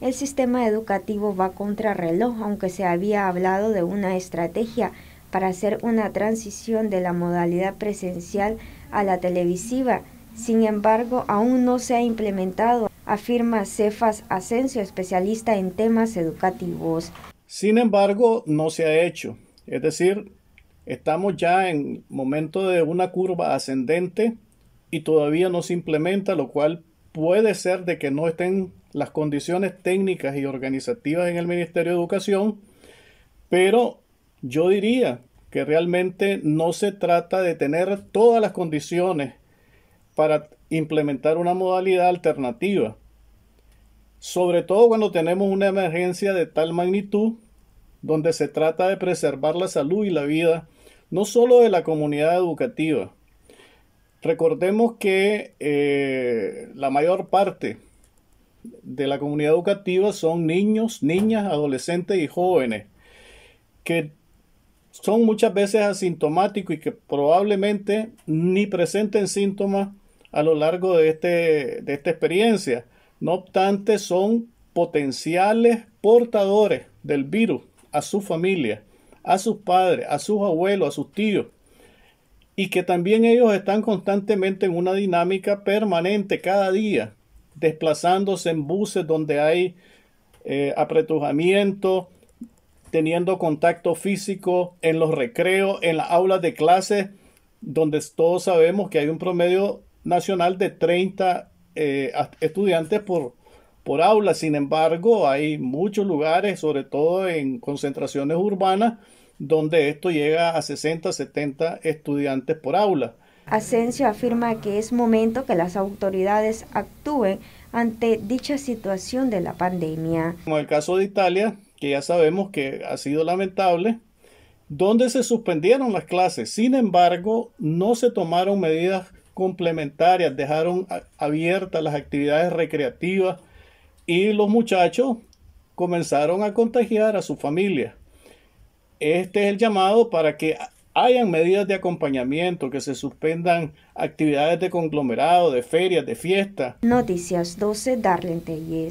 El sistema educativo va contra reloj, aunque se había hablado de una estrategia para hacer una transición de la modalidad presencial a la televisiva. Sin embargo, aún no se ha implementado, afirma Cefas Asensio, especialista en temas educativos. Sin embargo, no se ha hecho. Es decir, estamos ya en momento de una curva ascendente y todavía no se implementa, lo cual puede ser de que no estén las condiciones técnicas y organizativas en el Ministerio de Educación, pero yo diría que realmente no se trata de tener todas las condiciones para implementar una modalidad alternativa, sobre todo cuando tenemos una emergencia de tal magnitud donde se trata de preservar la salud y la vida no solo de la comunidad educativa. Recordemos que eh, la mayor parte de la comunidad educativa son niños, niñas, adolescentes y jóvenes que son muchas veces asintomáticos y que probablemente ni presenten síntomas a lo largo este, de, esta experiencia. No obstante, son potenciales portadores del virus a su familia, a sus padres, a sus abuelos, a sus tíos, y que también ellos están constantemente en una dinámica permanente cada día desplazándose en buses donde hay eh, apretujamiento, teniendo contacto físico en los recreos, en las aulas de clases, donde todos sabemos que hay un promedio nacional de 30 eh, estudiantes por, por aula. Sin embargo, hay muchos lugares, sobre todo en concentraciones urbanas, donde esto llega a 60, 70 estudiantes por aula. Asensio afirma que es momento que las autoridades actúen ante dicha situación de la pandemia. Como el caso de Italia, que ya sabemos que ha sido lamentable, donde se suspendieron las clases. Sin embargo, no se tomaron medidas complementarias, dejaron abiertas las actividades recreativas y los muchachos comenzaron a contagiar a su familia. Este es el llamado para que hayan medidas de acompañamiento, que se suspendan actividades de conglomerado, de ferias, de fiestas. Noticias 12, Darlene